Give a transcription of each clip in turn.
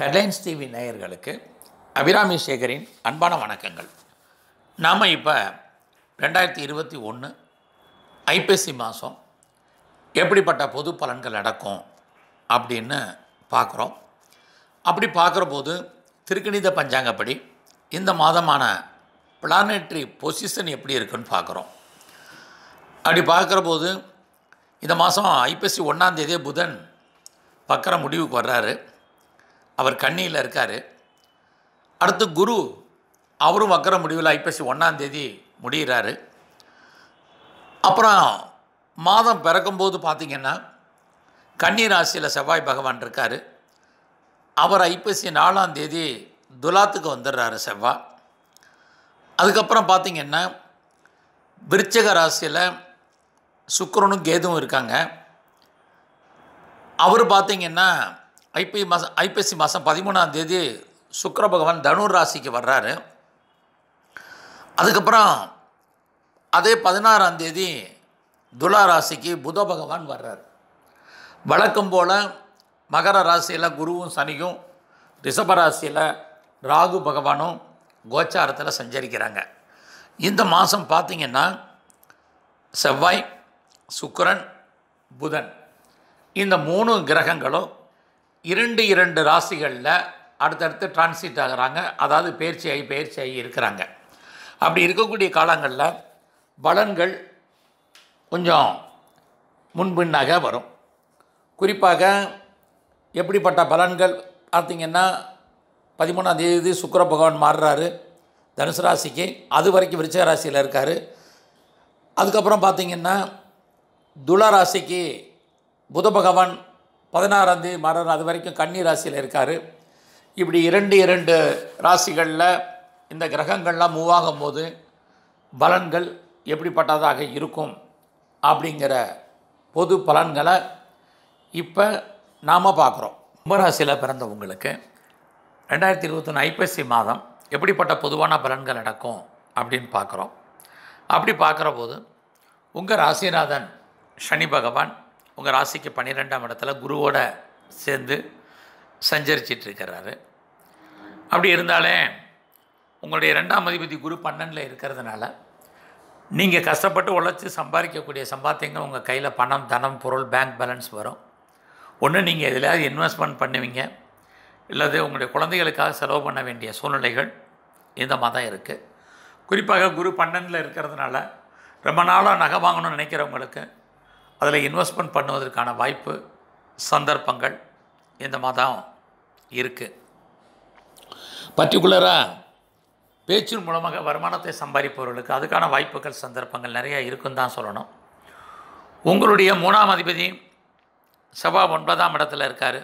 headlines TV நேயர்களுக்கு அபிராமி சேகரின் அன்பான வணக்கங்கள் நாம் இப்போ ரெண்டாயிரத்தி இருபத்தி ஒன்று ஐப்பசி மாதம் எப்படிப்பட்ட பொது பலன்கள் நடக்கும் அப்படின்னு பார்க்குறோம் அப்படி பார்க்குற போது திருக்கணித பஞ்சாங்கப்படி இந்த மாதமான பிளானட்ரி பொசிஷன் எப்படி இருக்குன்னு பார்க்குறோம் அப்படி பார்க்குற போது இந்த மாதம் ஐப்பசி ஒன்றாந்தேதியே புதன் பக்கர முடிவுக்கு வர்றாரு அவர் கண்ணியில் இருக்கார் அடுத்து குரு அவரும் வக்கர முடிவில் ஐப்பசி ஒன்றாந்தேதி முடிகிறாரு அப்புறம் மாதம் பிறக்கும்போது பார்த்திங்கன்னா கன்னி ராசியில் செவ்வாய் பகவான் இருக்கார் அவர் ஐப்பசி நாலாம் தேதி துலாத்துக்கு வந்துடுறாரு செவ்வாய் அதுக்கப்புறம் பார்த்திங்கன்னா விருச்சக ராசியில் சுக்கரனும் கேதுவும் இருக்காங்க அவர் பார்த்திங்கன்னா ஐப்பி மாதம் ஐப்பசி மாதம் பதிமூணாம் தேதி சுக்கர பகவான் தனுர் ராசிக்கு வர்றாரு அதுக்கப்புறம் அதே பதினாறாம் தேதி துலா ராசிக்கு புத பகவான் வர்றார் வழக்கம் போல் மகர ராசியில் குருவும் சனியும் ரிஷபராசியில் ராகு பகவானும் கோச்சாரத்தில் சஞ்சரிக்கிறாங்க இந்த மாதம் பார்த்திங்கன்னா செவ்வாய் சுக்கரன் புதன் இந்த மூணு கிரகங்களும் இரண்டு இரண்டு ராசிகளில் அடுத்தடுத்து டிரான்சிட் ஆகிறாங்க அதாவது பயிற்சி ஆகி பயிற்சி ஆகி இருக்கிறாங்க அப்படி இருக்கக்கூடிய காலங்களில் பலன்கள் கொஞ்சம் முன்பின்னாக வரும் குறிப்பாக எப்படிப்பட்ட பலன்கள் பார்த்திங்கன்னா பதிமூணாம் தேதி சுக்கர பகவான் மாறுறாரு தனுசு ராசிக்கு அது வரைக்கும் விருச்சக ராசியில் இருக்கார் அதுக்கப்புறம் பார்த்திங்கன்னா துளராசிக்கு ராசிக்கு புத பகவான் பதினாறாம் தேதி மரணம் அது வரைக்கும் கன்னி ராசியில் இருக்கார் இப்படி இரண்டு இரண்டு ராசிகளில் இந்த கிரகங்கள்லாம் மூவ் ஆகும்போது பலன்கள் எப்படிப்பட்டதாக இருக்கும் அப்படிங்கிற பொது பலன்களை இப்போ நாம் பார்க்குறோம் கும்பராசியில் பிறந்தவங்களுக்கு ரெண்டாயிரத்தி இருபத்தொன்று ஐப்பசி மாதம் எப்படிப்பட்ட பொதுவான பலன்கள் நடக்கும் அப்படின்னு பார்க்குறோம் அப்படி பார்க்குற போது உங்கள் ராசிநாதன் சனி பகவான் உங்கள் ராசிக்கு பன்னிரெண்டாம் இடத்துல குருவோட சேர்ந்து இருக்கிறாரு அப்படி இருந்தாலே உங்களுடைய ரெண்டாம் அதிபதி குரு பன்னெண்டில் இருக்கிறதுனால நீங்கள் கஷ்டப்பட்டு உழைச்சி சம்பாதிக்கக்கூடிய சம்பாத்தியங்கள் உங்கள் கையில் பணம் தனம் பொருள் பேங்க் பேலன்ஸ் வரும் ஒன்று நீங்கள் எதிலையாவது இன்வெஸ்ட்மெண்ட் பண்ணுவீங்க இல்லது உங்களுடைய குழந்தைகளுக்காக செலவு பண்ண வேண்டிய சூழ்நிலைகள் இந்த மாதம் இருக்குது குறிப்பாக குரு பன்னெண்டில் இருக்கிறதுனால ரொம்ப நாளாக நகை வாங்கணும்னு நினைக்கிறவங்களுக்கு அதில் இன்வெஸ்ட்மெண்ட் பண்ணுவதற்கான வாய்ப்பு சந்தர்ப்பங்கள் இந்த மாதம் இருக்குது பர்டிகுலராக பேச்சின் மூலமாக வருமானத்தை சம்பாதிப்பவர்களுக்கு அதுக்கான வாய்ப்புகள் சந்தர்ப்பங்கள் நிறையா இருக்குன்னு தான் சொல்லணும் உங்களுடைய மூணாம் அதிபதி செவ்வாய் ஒன்பதாம் இடத்துல இருக்கார்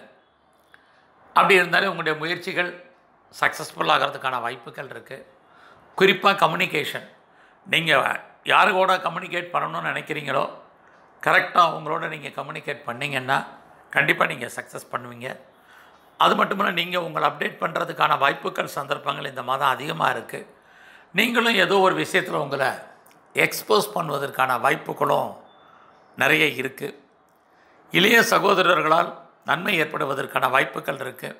அப்படி இருந்தாலே உங்களுடைய முயற்சிகள் சக்ஸஸ்ஃபுல் ஆகிறதுக்கான வாய்ப்புகள் இருக்குது குறிப்பாக கம்யூனிகேஷன் நீங்கள் யாரு கூட கம்யூனிகேட் பண்ணணும்னு நினைக்கிறீங்களோ கரெக்டாக அவங்களோட நீங்கள் கம்யூனிகேட் பண்ணிங்கன்னா கண்டிப்பாக நீங்கள் சக்ஸஸ் பண்ணுவீங்க அது இல்லை நீங்கள் உங்களை அப்டேட் பண்ணுறதுக்கான வாய்ப்புகள் சந்தர்ப்பங்கள் இந்த மாதம் அதிகமாக இருக்குது நீங்களும் ஏதோ ஒரு விஷயத்தில் உங்களை எக்ஸ்போஸ் பண்ணுவதற்கான வாய்ப்புகளும் நிறைய இருக்குது இளைய சகோதரர்களால் நன்மை ஏற்படுவதற்கான வாய்ப்புகள் இருக்குது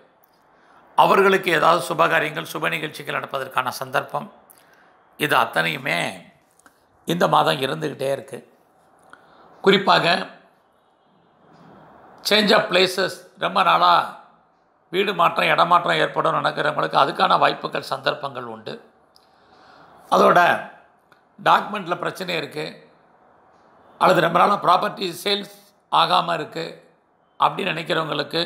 அவர்களுக்கு ஏதாவது சுபகாரியங்கள் சுப நிகழ்ச்சிகள் நடப்பதற்கான சந்தர்ப்பம் இது அத்தனையுமே இந்த மாதம் இருந்துக்கிட்டே இருக்குது குறிப்பாக சேஞ்ச் ஆஃப் பிளேசஸ் ரொம்ப நாளாக வீடு மாற்றம் இடமாற்றம் ஏற்படும் நினைக்கிறவங்களுக்கு அதுக்கான வாய்ப்புகள் சந்தர்ப்பங்கள் உண்டு அதோட டாக்குமெண்ட்டில் பிரச்சனை இருக்குது அல்லது ரொம்ப நாளாக ப்ராப்பர்ட்டி சேல்ஸ் ஆகாமல் இருக்குது அப்படின்னு நினைக்கிறவங்களுக்கு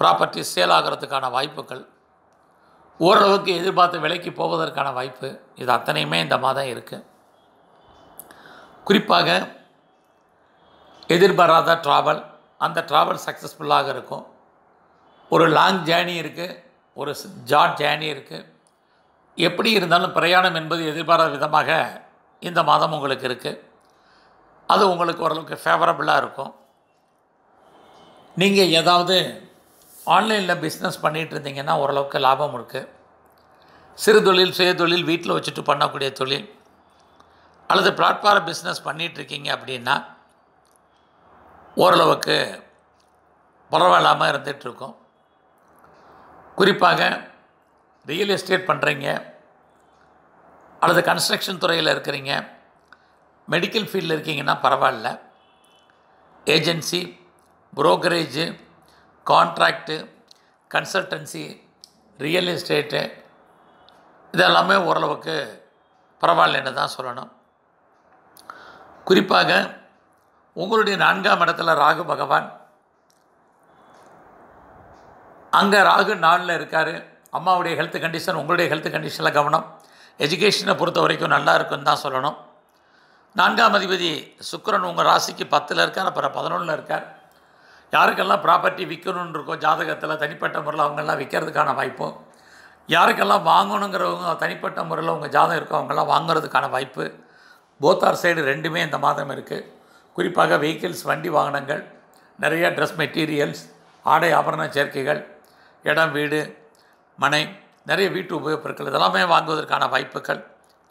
ப்ராப்பர்ட்டி சேல் ஆகிறதுக்கான வாய்ப்புகள் ஓரளவுக்கு எதிர்பார்த்து விலைக்கு போவதற்கான வாய்ப்பு இது அத்தனையுமே இந்த மாதம் இருக்குது குறிப்பாக எதிர்பாராத ட்ராவல் அந்த ட்ராவல் சக்ஸஸ்ஃபுல்லாக இருக்கும் ஒரு லாங் ஜேர்னி இருக்குது ஒரு ஜார்ட் ஜேர்னி இருக்குது எப்படி இருந்தாலும் பிரயாணம் என்பது எதிர்பாராத விதமாக இந்த மாதம் உங்களுக்கு இருக்குது அது உங்களுக்கு ஓரளவுக்கு ஃபேவரபுளாக இருக்கும் நீங்கள் ஏதாவது ஆன்லைனில் பிஸ்னஸ் பண்ணிகிட்டு இருந்தீங்கன்னா ஓரளவுக்கு லாபம் இருக்குது சிறு தொழில் சுய தொழில் வீட்டில் வச்சுட்டு பண்ணக்கூடிய தொழில் அல்லது பிளாட்ஃபார்ம் பிஸ்னஸ் பண்ணிகிட்ருக்கீங்க அப்படின்னா ஓரளவுக்கு பரவாயில்லாமல் இருந்துகிட்ருக்கோம் குறிப்பாக ரியல் எஸ்டேட் பண்ணுறீங்க அல்லது கன்ஸ்ட்ரக்ஷன் துறையில் இருக்கிறீங்க மெடிக்கல் ஃபீல்டில் இருக்கீங்கன்னா பரவாயில்ல agency brokerage contract consultancy real estate இதெல்லாமே ஓரளவுக்கு பரவாயில்லன்னு தான் சொல்லணும் குறிப்பாக உங்களுடைய நான்காம் இடத்துல ராகு பகவான் அங்கே ராகு நாளில் இருக்கார் அம்மாவுடைய ஹெல்த் கண்டிஷன் உங்களுடைய ஹெல்த் கண்டிஷனில் கவனம் எஜுகேஷனை பொறுத்த வரைக்கும் நல்லா இருக்குன்னு தான் சொல்லணும் நான்காம் அதிபதி சுக்கரன் உங்கள் ராசிக்கு பத்தில் இருக்கார் அப்புறம் பதினொன்றில் இருக்கார் யாருக்கெல்லாம் ப்ராப்பர்ட்டி விற்கணுன்னு இருக்கோ ஜாதகத்தில் தனிப்பட்ட முறையில் அவங்கெல்லாம் விற்கிறதுக்கான வாய்ப்பு யாருக்கெல்லாம் வாங்கணுங்கிறவங்க தனிப்பட்ட முறையில் உங்கள் ஜாதகம் இருக்கோ அவங்கெல்லாம் வாங்குறதுக்கான வாய்ப்பு போத்தார் சைடு ரெண்டுமே இந்த மாதம் இருக்குது குறிப்பாக வெஹிக்கிள்ஸ் வண்டி வாகனங்கள் நிறைய ட்ரெஸ் மெட்டீரியல்ஸ் ஆடை ஆபரண சேர்க்கைகள் இடம் வீடு மனை நிறைய வீட்டு உபயோகப்பொருட்கள் இதெல்லாமே வாங்குவதற்கான வாய்ப்புகள்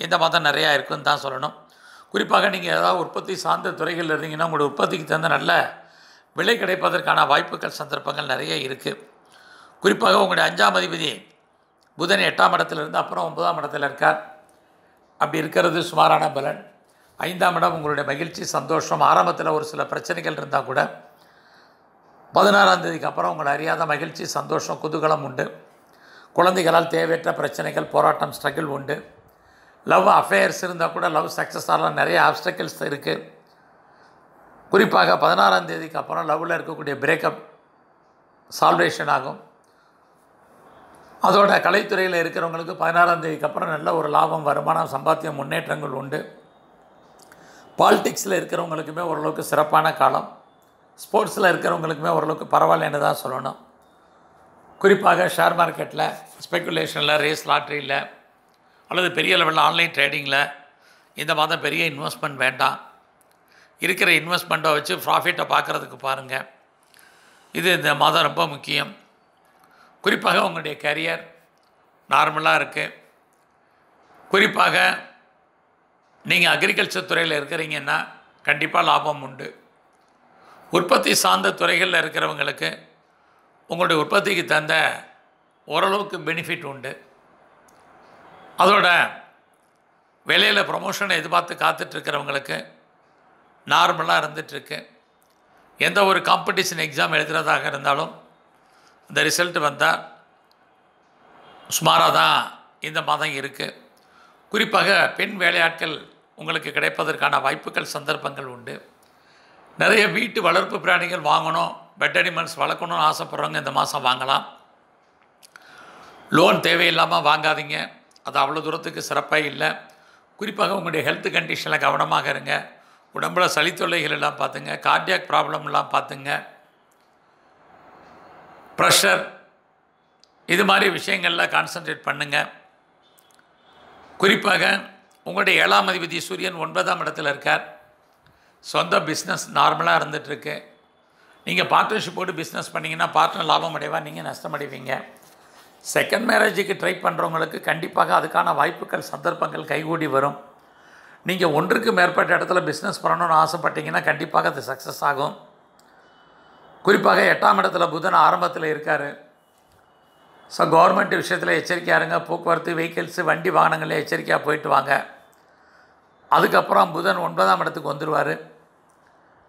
இந்த மாதம் நிறையா இருக்குன்னு தான் சொல்லணும் குறிப்பாக நீங்கள் ஏதாவது உற்பத்தி சார்ந்த துறைகளில் இருந்தீங்கன்னா உங்களுடைய உற்பத்திக்கு தகுந்த நல்ல விலை கிடைப்பதற்கான வாய்ப்புகள் சந்தர்ப்பங்கள் நிறைய இருக்குது குறிப்பாக உங்களுடைய அஞ்சாம் அதிபதி புதன் எட்டாம் இடத்துலேருந்து அப்புறம் ஒன்பதாம் இடத்துல இருக்கார் அப்படி இருக்கிறது சுமாரான பலன் ஐந்தாம் இடம் உங்களுடைய மகிழ்ச்சி சந்தோஷம் ஆரம்பத்தில் ஒரு சில பிரச்சனைகள் இருந்தால் கூட பதினாறாம் தேதிக்கு அப்புறம் உங்களை அறியாத மகிழ்ச்சி சந்தோஷம் குதூகலம் உண்டு குழந்தைகளால் தேவையற்ற பிரச்சனைகள் போராட்டம் ஸ்ட்ரகிள் உண்டு லவ் அஃபேர்ஸ் இருந்தால் கூட லவ் சக்ஸஸ் ஆகலாம் நிறைய ஆப்ஸ்டக்கிள்ஸ் இருக்குது குறிப்பாக பதினாறாம் தேதிக்கு அப்புறம் லவ்வில் இருக்கக்கூடிய பிரேக்கப் சால்வேஷன் ஆகும் அதோட கலைத்துறையில் இருக்கிறவங்களுக்கு பதினாறாம் தேதிக்கு அப்புறம் நல்ல ஒரு லாபம் வருமானம் சம்பாத்தியம் முன்னேற்றங்கள் உண்டு பாலிடிக்ஸில் இருக்கிறவங்களுக்குமே ஓரளவுக்கு சிறப்பான காலம் ஸ்போர்ட்ஸில் இருக்கிறவங்களுக்குமே ஓரளவுக்கு பரவாயில்லன்னு தான் சொல்லணும் குறிப்பாக ஷேர் மார்க்கெட்டில் ஸ்பெக்குலேஷனில் ரேஸ் லாட்ரியில் அல்லது பெரிய லெவலில் ஆன்லைன் ட்ரேடிங்கில் இந்த மாதம் பெரிய இன்வெஸ்ட்மெண்ட் வேண்டாம் இருக்கிற இன்வெஸ்ட்மெண்ட்டை வச்சு ப்ராஃபிட்டை பார்க்குறதுக்கு பாருங்கள் இது இந்த மாதம் ரொம்ப முக்கியம் குறிப்பாக உங்களுடைய கரியர் நார்மலாக இருக்குது குறிப்பாக நீங்கள் அக்ரிகல்ச்சர் துறையில் இருக்கிறீங்கன்னா கண்டிப்பாக லாபம் உண்டு உற்பத்தி சார்ந்த துறைகளில் இருக்கிறவங்களுக்கு உங்களுடைய உற்பத்திக்கு தகுந்த ஓரளவுக்கு பெனிஃபிட் உண்டு அதோட வேலையில் ப்ரொமோஷனை எதிர்பார்த்து காத்துட்ருக்கிறவங்களுக்கு நார்மலாக இருந்துகிட்ருக்கு எந்த ஒரு காம்படிஷன் எக்ஸாம் எழுதுகிறதாக இருந்தாலும் இந்த ரிசல்ட் வந்தால் சுமாராக தான் இந்த மாதம் இருக்குது குறிப்பாக பெண் வேலையாட்கள் உங்களுக்கு கிடைப்பதற்கான வாய்ப்புகள் சந்தர்ப்பங்கள் உண்டு நிறைய வீட்டு வளர்ப்பு பிராணிகள் வாங்கணும் பெட் அனிமல்ஸ் வளர்க்கணும்னு ஆசைப்பட்றவங்க இந்த மாதம் வாங்கலாம் லோன் தேவையில்லாமல் வாங்காதீங்க அது அவ்வளோ தூரத்துக்கு சிறப்பாக இல்லை குறிப்பாக உங்களுடைய ஹெல்த் கண்டிஷனில் கவனமாக இருங்க உடம்புல சளி தொல்லைகள் எல்லாம் பார்த்துங்க கார்டியாக் ப்ராப்ளம்லாம் பார்த்துங்க ப்ரெஷர் இது மாதிரி விஷயங்களில் கான்சன்ட்ரேட் பண்ணுங்கள் குறிப்பாக உங்களுடைய ஏழாம் அதிபதி சூரியன் ஒன்பதாம் இடத்துல இருக்கார் சொந்த பிஸ்னஸ் நார்மலாக இருந்துகிட்ருக்கு நீங்கள் பார்ட்னர்ஷிப் போட்டு பிஸ்னஸ் பண்ணிங்கன்னா பார்ட்னர் லாபம் அடைவா நீங்கள் நஷ்டம் அடைவீங்க செகண்ட் மேரேஜுக்கு ட்ரை பண்ணுறவங்களுக்கு கண்டிப்பாக அதுக்கான வாய்ப்புகள் சந்தர்ப்பங்கள் கைகூடி வரும் நீங்கள் ஒன்றுக்கு மேற்பட்ட இடத்துல பிஸ்னஸ் பண்ணணும்னு ஆசைப்பட்டீங்கன்னா கண்டிப்பாக அது சக்ஸஸ் ஆகும் குறிப்பாக எட்டாம் இடத்துல புதன் ஆரம்பத்தில் இருக்கார் ஸோ கவர்மெண்ட் விஷயத்தில் எச்சரிக்கையாக இருங்க போக்குவரத்து வெஹிக்கிள்ஸு வண்டி வாகனங்களில் எச்சரிக்கையாக போயிட்டு வாங்க அதுக்கப்புறம் புதன் ஒன்பதாம் இடத்துக்கு வந்துடுவார்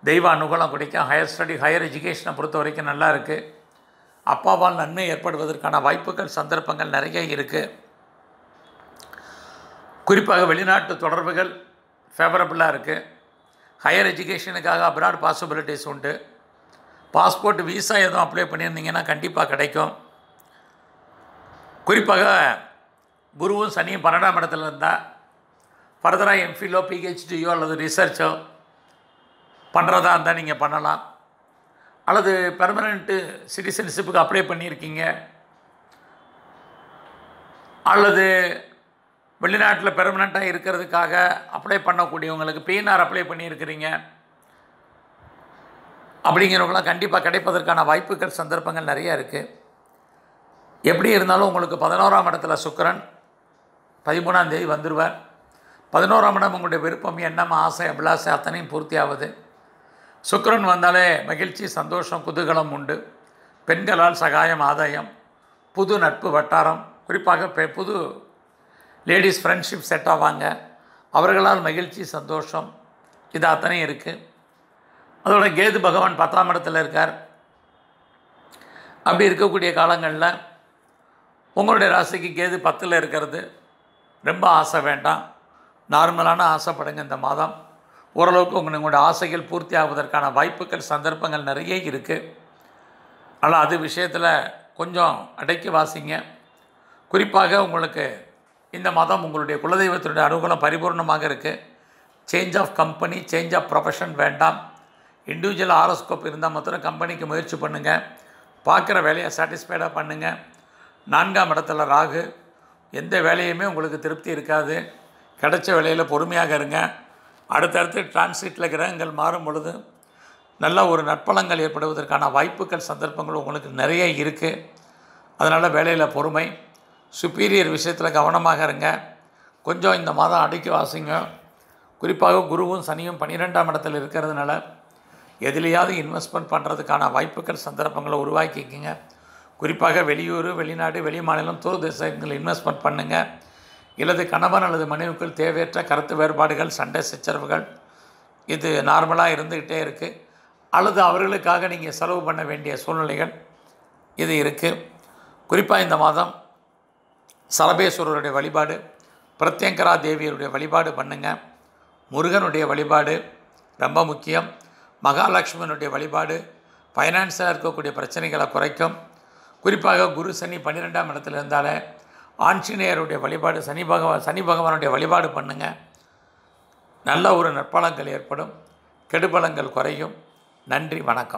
தெய்வ அனுகூலம் கிடைக்கும் ஹையர் ஸ்டடி ஹையர் எஜுகேஷனை பொறுத்த வரைக்கும் நல்லா இருக்குது அப்பாவால் நன்மை ஏற்படுவதற்கான வாய்ப்புகள் சந்தர்ப்பங்கள் நிறைய இருக்குது குறிப்பாக வெளிநாட்டு தொடர்புகள் ஃபேவரபுளாக இருக்குது ஹையர் எஜுகேஷனுக்காக அப்ராட் பாசிபிலிட்டிஸ் உண்டு பாஸ்போர்ட் விசா எதுவும் அப்ளை பண்ணியிருந்தீங்கன்னா கண்டிப்பாக கிடைக்கும் குறிப்பாக குருவும் சனியும் பன்னெண்டாம் இடத்துல இருந்தால் ஃபர்தராக எம்ஃபிலோ பிஹெச்டியோ அல்லது ரிசர்ச்சோ பண்ணுறதா இருந்தால் நீங்கள் பண்ணலாம் அல்லது பெர்மனண்ட்டு சிட்டிசன்ஷிப்புக்கு அப்ளை பண்ணியிருக்கீங்க அல்லது வெளிநாட்டில் பெர்மனண்ட்டாக இருக்கிறதுக்காக அப்ளை பண்ணக்கூடியவங்களுக்கு பிஎன்ஆர் அப்ளை பண்ணியிருக்கிறீங்க அப்படிங்கிறவங்களாம் கண்டிப்பாக கிடைப்பதற்கான வாய்ப்புகள் சந்தர்ப்பங்கள் நிறையா இருக்குது எப்படி இருந்தாலும் உங்களுக்கு பதினோராம் இடத்துல சுக்கரன் பதிமூணாம் தேதி வந்துடுவார் பதினோராம் இடம் உங்களுடைய விருப்பம் எண்ணம் ஆசை அபிலாசை அத்தனையும் பூர்த்தி ஆகுது சுக்கரன் வந்தாலே மகிழ்ச்சி சந்தோஷம் குதூகலம் உண்டு பெண்களால் சகாயம் ஆதாயம் புது நட்பு வட்டாரம் குறிப்பாக புது லேடிஸ் ஃப்ரெண்ட்ஷிப் செட் ஆவாங்க அவர்களால் மகிழ்ச்சி சந்தோஷம் இது அத்தனையும் இருக்குது அதோட கேது பகவான் பத்தாம் இடத்துல இருக்கார் அப்படி இருக்கக்கூடிய காலங்களில் உங்களுடைய ராசிக்கு கேது பத்தில் இருக்கிறது ரொம்ப ஆசை வேண்டாம் நார்மலான ஆசைப்படுங்க இந்த மாதம் ஓரளவுக்கு உங்கள் உங்களுடைய ஆசைகள் பூர்த்தி ஆகுவதற்கான வாய்ப்புகள் சந்தர்ப்பங்கள் நிறைய இருக்குது ஆனால் அது விஷயத்தில் கொஞ்சம் அடைக்கி வாசிங்க குறிப்பாக உங்களுக்கு இந்த மாதம் உங்களுடைய குலதெய்வத்தினுடைய அனுகூலம் பரிபூர்ணமாக இருக்குது change of company change of profession வேண்டாம் இண்டிவிஜுவல் ஆரோஸ்கோப் இருந்தால் மாத்திரம் கம்பெனிக்கு முயற்சி பண்ணுங்கள் பார்க்குற வேலையை சாட்டிஸ்ஃபைடாக பண்ணுங்கள் நான்காம் இடத்துல ராகு எந்த வேலையுமே உங்களுக்கு திருப்தி இருக்காது கிடைச்ச வேலையில் பொறுமையாக இருங்க அடுத்தடுத்து டிரான்சிட்டில் கிரகங்கள் மாறும் பொழுது நல்ல ஒரு நட்பலங்கள் ஏற்படுவதற்கான வாய்ப்புகள் சந்தர்ப்பங்கள் உங்களுக்கு நிறைய இருக்குது அதனால் வேலையில் பொறுமை சுப்பீரியர் விஷயத்தில் கவனமாக இருங்க கொஞ்சம் இந்த மாதம் அடிக்க வாசிங்க குறிப்பாக குருவும் சனியும் பன்னிரெண்டாம் இடத்தில் இருக்கிறதுனால எதுலேயாவது இன்வெஸ்ட்மெண்ட் பண்ணுறதுக்கான வாய்ப்புகள் சந்தர்ப்பங்களை உருவாக்கிக்கிங்க குறிப்பாக வெளியூர் வெளிநாடு வெளி மாநிலம் தூர் தேசங்களில் இன்வெஸ்ட்மெண்ட் பண்ணுங்கள் இல்லது கணவன் அல்லது மனைவிக்குள் தேவையற்ற கருத்து வேறுபாடுகள் சண்டை சச்சரவுகள் இது நார்மலாக இருந்துக்கிட்டே இருக்குது அல்லது அவர்களுக்காக நீங்கள் செலவு பண்ண வேண்டிய சூழ்நிலைகள் இது இருக்குது குறிப்பாக இந்த மாதம் சரபேஸ்வரருடைய வழிபாடு பிரத்யங்கரா தேவியருடைய வழிபாடு பண்ணுங்கள் முருகனுடைய வழிபாடு ரொம்ப முக்கியம் மகாலட்சுமியினுடைய வழிபாடு ஃபைனான்ஸாக இருக்கக்கூடிய பிரச்சனைகளை குறைக்கும் குறிப்பாக குரு சனி பன்னிரெண்டாம் இடத்துல இருந்தாலே ஆஞ்சநேயருடைய வழிபாடு சனி பகவான் சனி பகவானுடைய வழிபாடு பண்ணுங்கள் நல்ல ஒரு நற்பலங்கள் ஏற்படும் கெடுபலங்கள் குறையும் நன்றி வணக்கம்